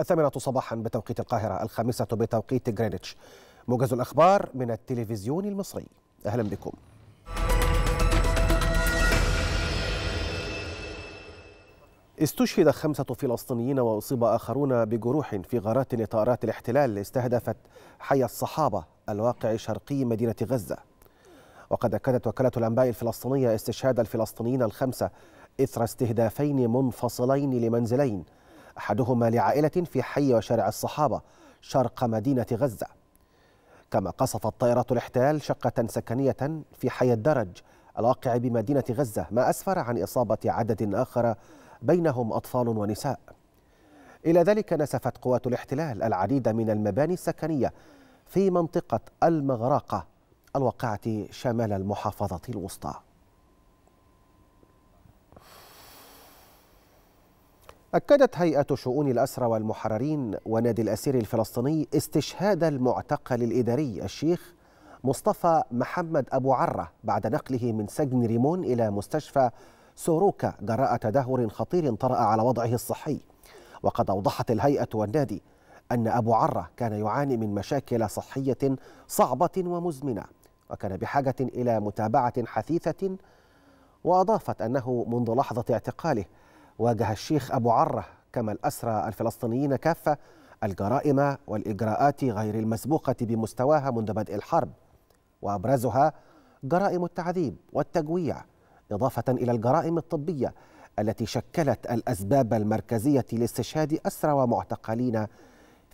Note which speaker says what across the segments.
Speaker 1: الثامنة صباحا بتوقيت القاهرة الخامسة بتوقيت غرينتش موجز الأخبار من التلفزيون المصري أهلا بكم استشهد خمسة فلسطينيين وأصيب آخرون بجروح في غارات لطائرات الاحتلال استهدفت حي الصحابة الواقع شرقي مدينة غزة وقد أكدت وكالة الأنباء الفلسطينية استشهاد الفلسطينيين الخمسة إثر استهدافين منفصلين لمنزلين أحدهما لعائلة في حي وشارع الصحابة شرق مدينة غزة كما قصفت طائرات الاحتلال شقة سكنية في حي الدرج الواقع بمدينة غزة ما أسفر عن إصابة عدد آخر بينهم أطفال ونساء إلى ذلك نسفت قوات الاحتلال العديد من المباني السكنية في منطقة المغراقة الواقعة شمال المحافظة الوسطى أكدت هيئة شؤون الأسرى والمحررين ونادي الأسير الفلسطيني استشهاد المعتقل الإداري الشيخ مصطفى محمد أبو عرة بعد نقله من سجن ريمون إلى مستشفى سوروكا جراء تدهور خطير طرأ على وضعه الصحي وقد أوضحت الهيئة والنادي أن أبو عرة كان يعاني من مشاكل صحية صعبة ومزمنة وكان بحاجة إلى متابعة حثيثة وأضافت أنه منذ لحظة اعتقاله واجه الشيخ أبو عرة كما الأسرى الفلسطينيين كافة الجرائم والإجراءات غير المسبوقة بمستواها منذ بدء الحرب وأبرزها جرائم التعذيب والتجويع إضافة إلى الجرائم الطبية التي شكلت الأسباب المركزية لاستشهاد أسرى ومعتقلين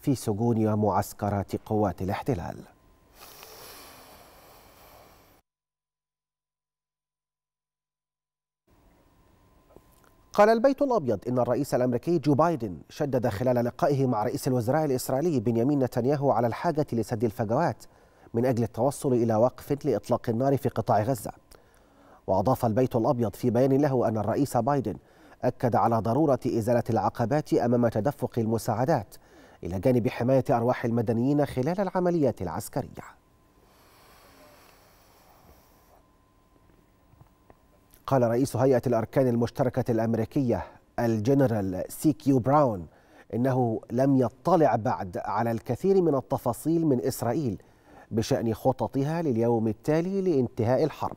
Speaker 1: في سجون ومعسكرات قوات الاحتلال قال البيت الأبيض إن الرئيس الأمريكي جو بايدن شدد خلال لقائه مع رئيس الوزراء الإسرائيلي بنيامين نتنياهو على الحاجة لسد الفجوات من أجل التوصل إلى وقف لإطلاق النار في قطاع غزة وأضاف البيت الأبيض في بيان له أن الرئيس بايدن أكد على ضرورة إزالة العقبات أمام تدفق المساعدات إلى جانب حماية أرواح المدنيين خلال العمليات العسكرية قال رئيس هيئة الأركان المشتركة الأمريكية الجنرال سي كيو براون إنه لم يطلع بعد على الكثير من التفاصيل من إسرائيل بشأن خططها لليوم التالي لانتهاء الحرب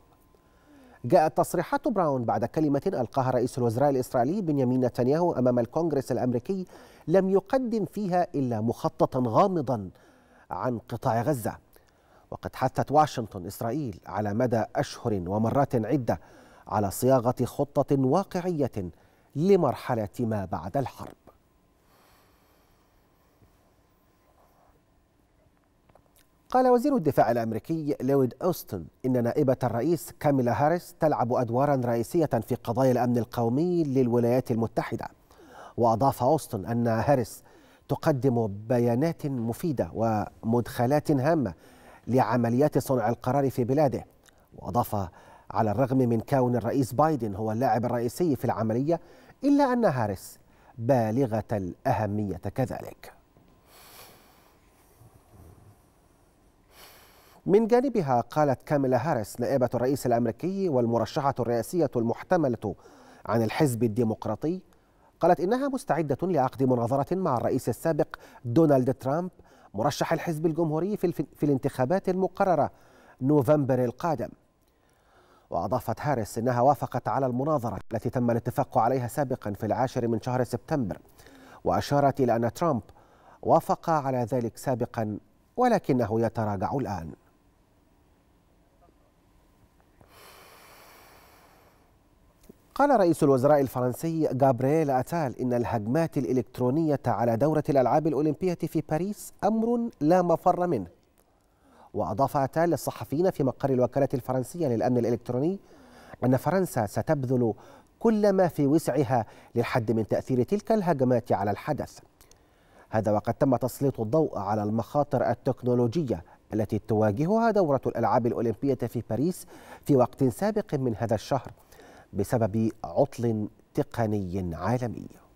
Speaker 1: جاءت تصريحات براون بعد كلمة ألقاها رئيس الوزراء الإسرائيلي بنيامين نتنياهو أمام الكونغرس الأمريكي لم يقدم فيها إلا مخططا غامضا عن قطاع غزة وقد حثت واشنطن إسرائيل على مدى أشهر ومرات عدة على صياغة خطة واقعية لمرحلة ما بعد الحرب قال وزير الدفاع الأمريكي لويد أوستن إن نائبة الرئيس كاميلا هاريس تلعب أدوارا رئيسية في قضايا الأمن القومي للولايات المتحدة وأضاف أوستن أن هاريس تقدم بيانات مفيدة ومدخلات هامة لعمليات صنع القرار في بلاده وأضاف على الرغم من كون الرئيس بايدن هو اللاعب الرئيسي في العملية إلا أن هاريس بالغة الأهمية كذلك من جانبها قالت كاميلا هاريس نائبة الرئيس الأمريكي والمرشحة الرئاسية المحتملة عن الحزب الديمقراطي قالت إنها مستعدة لعقد مناظرة مع الرئيس السابق دونالد ترامب مرشح الحزب الجمهوري في, الانتخابات المقررة نوفمبر القادم وأضافت هاريس أنها وافقت على المناظرة التي تم الاتفاق عليها سابقا في العاشر من شهر سبتمبر وأشارت إلى أن ترامب وافق على ذلك سابقا ولكنه يتراجع الآن قال رئيس الوزراء الفرنسي غابرييل أتال إن الهجمات الإلكترونية على دورة الألعاب الأولمبية في باريس أمر لا مفر منه وأضاف أتال للصحفيين في مقر الوكالة الفرنسية للأمن الإلكتروني أن فرنسا ستبذل كل ما في وسعها للحد من تأثير تلك الهجمات على الحدث هذا وقد تم تسليط الضوء على المخاطر التكنولوجية التي تواجهها دورة الألعاب الأولمبية في باريس في وقت سابق من هذا الشهر بسبب عطل تقني عالمي